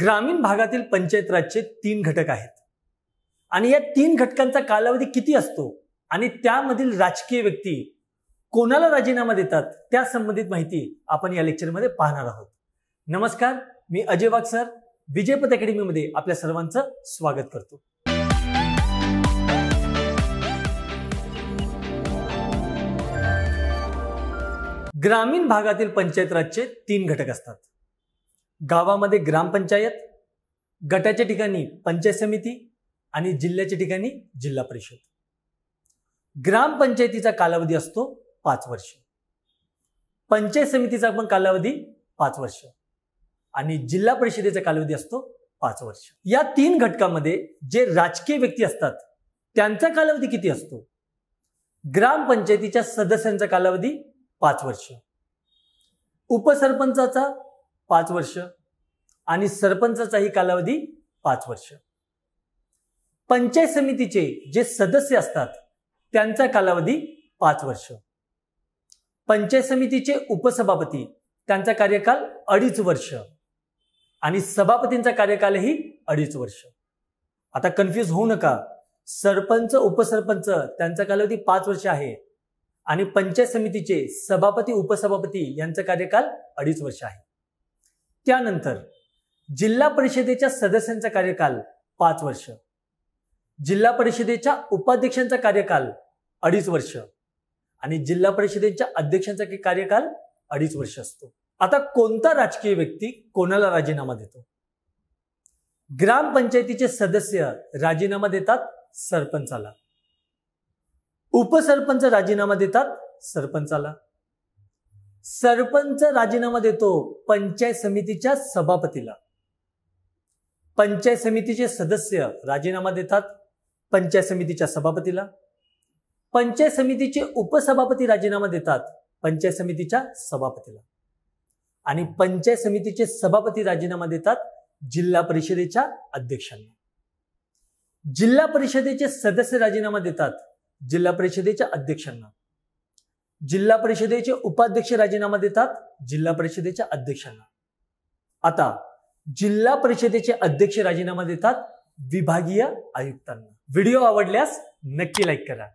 ग्रामीण भागातील पंचायत राजचे तीन घटक आहेत आणि या तीन घटकांचा कालावधी किती असतो आणि त्यामधील राजकीय व्यक्ती कोणाला राजीनामा देतात त्या संबंधित माहिती आपण या लेक्चरमध्ये पाहणार आहोत नमस्कार मी अजय वाघ सर विजयपत अकॅडमीमध्ये आपल्या सर्वांचं स्वागत करतो ग्रामीण भागातील पंचायत राजचे तीन घटक असतात गावामध्ये ग्रामपंचायत गटाच्या ठिकाणी पंचायत समिती आणि जिल्ह्याच्या ठिकाणी जिल्हा परिषद ग्रामपंचायतीचा कालावधी असतो पाच वर्ष पंचायत समितीचा पण कालावधी पाच वर्ष आणि जिल्हा परिषदेचा कालावधी असतो पाच वर्ष या तीन घटकामध्ये जे राजकीय व्यक्ती असतात त्यांचा कालावधी किती असतो ग्रामपंचायतीच्या सदस्यांचा कालावधी पाच वर्ष उपसरपंचाचा पाच वर्ष आणि सरपंचाचाही कालावधी पाच वर्ष पंचायत समितीचे जे सदस्य असतात त्यांचा कालावधी पाच वर्ष पंचायत समितीचे उपसभापती त्यांचा कार्यकाल अडीच वर्ष आणि सभापतींचा कार्यकालही अडीच वर्ष आता कन्फ्यूज होऊ नका सरपंच उपसरपंच त्यांचा कालावधी पाच वर्ष आहे आणि पंचायत समितीचे सभापती उपसभापती यांचा कार्यकाल अडीच वर्ष आहे त्यानंतर जिल्हा परिषदेच्या सदस्यांचा कार्यकाल पाच वर्ष जिल्हा परिषदेच्या उपाध्यक्षांचा कार्यकाल अडीच वर्ष आणि जिल्हा परिषदेच्या अध्यक्षांचा कार्यकाल अडीच वर्ष असतो आता कोणता राजकीय व्यक्ती कोणाला राजीनामा देतो ग्रामपंचायतीचे सदस्य राजीनामा देतात सरपंचाला उपसरपंच राजीनामा देतात सरपंचाला सरपंच राजीनामा देतो पंचायत समितीच्या सभापतीला पंचायत समितीचे सदस्य राजीनामा देतात पंचायत समितीच्या सभापतीला पंचायत समितीचे उपसभापती राजीनामा देतात पंचायत समितीच्या सभापतीला आणि पंचायत समितीचे सभापती राजीनामा देतात जिल्हा परिषदेच्या अध्यक्षांना जिल्हा परिषदेचे सदस्य राजीनामा देतात जिल्हा परिषदेच्या अध्यक्षांना जिल्हा परिषदेचे उपाध्यक्ष राजीनामा देतात जिल्हा परिषदेच्या अध्यक्षांना आता जिल्हा परिषदेचे अध्यक्ष राजीनामा देतात विभागीय आयुक्तांना व्हिडिओ आवडल्यास नक्की लाईक करा